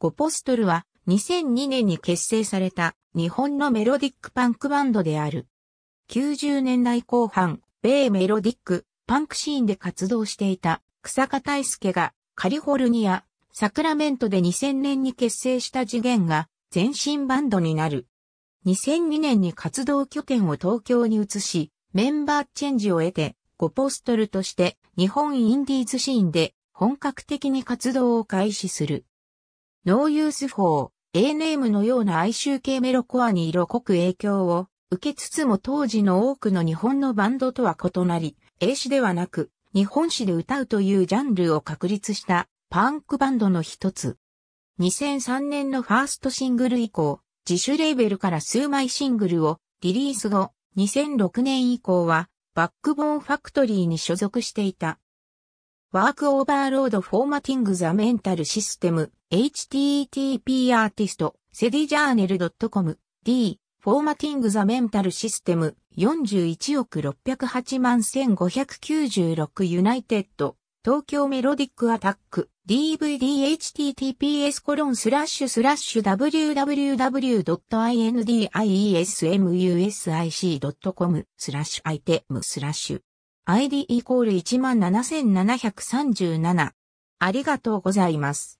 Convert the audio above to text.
ゴポストルは2002年に結成された日本のメロディックパンクバンドである。90年代後半、米メロディック、パンクシーンで活動していた草加大介がカリフォルニア、サクラメントで2000年に結成した次元が全身バンドになる。2002年に活動拠点を東京に移し、メンバーチェンジを得て、ゴポストルとして日本インディーズシーンで本格的に活動を開始する。ノーユース法、A ネームのような哀愁系メロコアに色濃く影響を受けつつも当時の多くの日本のバンドとは異なり、英詞ではなく日本史で歌うというジャンルを確立したパンクバンドの一つ。2003年のファーストシングル以降、自主レーベルから数枚シングルをリリース後、2006年以降はバックボーンファクトリーに所属していた。ワークオーバーロードフォーマティングザメンタルシステム http アーティストセディジャーネル .com D フォーマティングザメンタルシステム41億608万1596ユナイテッド東京メロディックアタック dvdhttps コロンスラッシュスラッシュ www.indiesmusic.com スラッシュアイテムスラッシュ ID イコール17737。ありがとうございます。